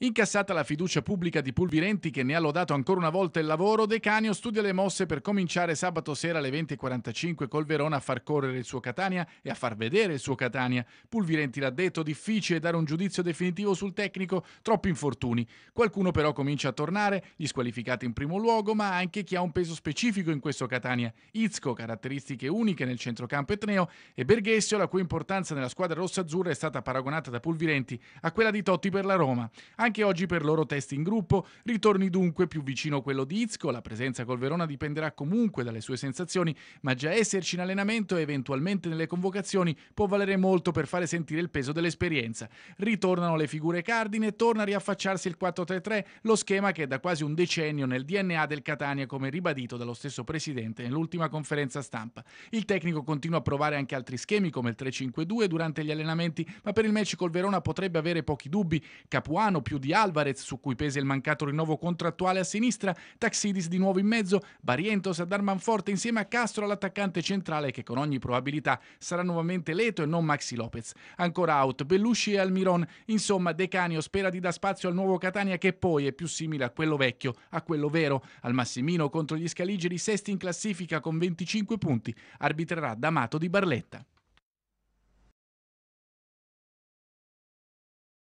Incassata la fiducia pubblica di Pulvirenti che ne ha lodato ancora una volta il lavoro, De Canio studia le mosse per cominciare sabato sera alle 20.45 col Verona a far correre il suo Catania e a far vedere il suo Catania. Pulvirenti l'ha detto, difficile dare un giudizio definitivo sul tecnico, troppi infortuni. Qualcuno però comincia a tornare, gli squalificati in primo luogo, ma anche chi ha un peso specifico in questo Catania. Izco, caratteristiche uniche nel centrocampo etneo, e Berghessio, la cui importanza nella squadra rossa-azzurra è stata paragonata da Pulvirenti a quella di Totti per la Roma anche oggi per loro test in gruppo. Ritorni dunque più vicino a quello di Izco, la presenza col Verona dipenderà comunque dalle sue sensazioni, ma già esserci in allenamento e eventualmente nelle convocazioni può valere molto per fare sentire il peso dell'esperienza. Ritornano le figure cardine, torna a riaffacciarsi il 4-3-3, lo schema che è da quasi un decennio nel DNA del Catania come ribadito dallo stesso presidente nell'ultima conferenza stampa. Il tecnico continua a provare anche altri schemi come il 3-5-2 durante gli allenamenti, ma per il match col Verona potrebbe avere pochi dubbi. Capuano più esempio di Alvarez, su cui pesa il mancato rinnovo contrattuale a sinistra, Taxidis di nuovo in mezzo, Barientos a ad Armanforte insieme a Castro all'attaccante centrale che con ogni probabilità sarà nuovamente Leto e non Maxi Lopez. Ancora out Bellusci e Almiron, insomma De Canio spera di dar spazio al nuovo Catania che poi è più simile a quello vecchio, a quello vero. Al Massimino contro gli Scaligeri sesti in classifica con 25 punti, arbitrerà D'Amato di Barletta.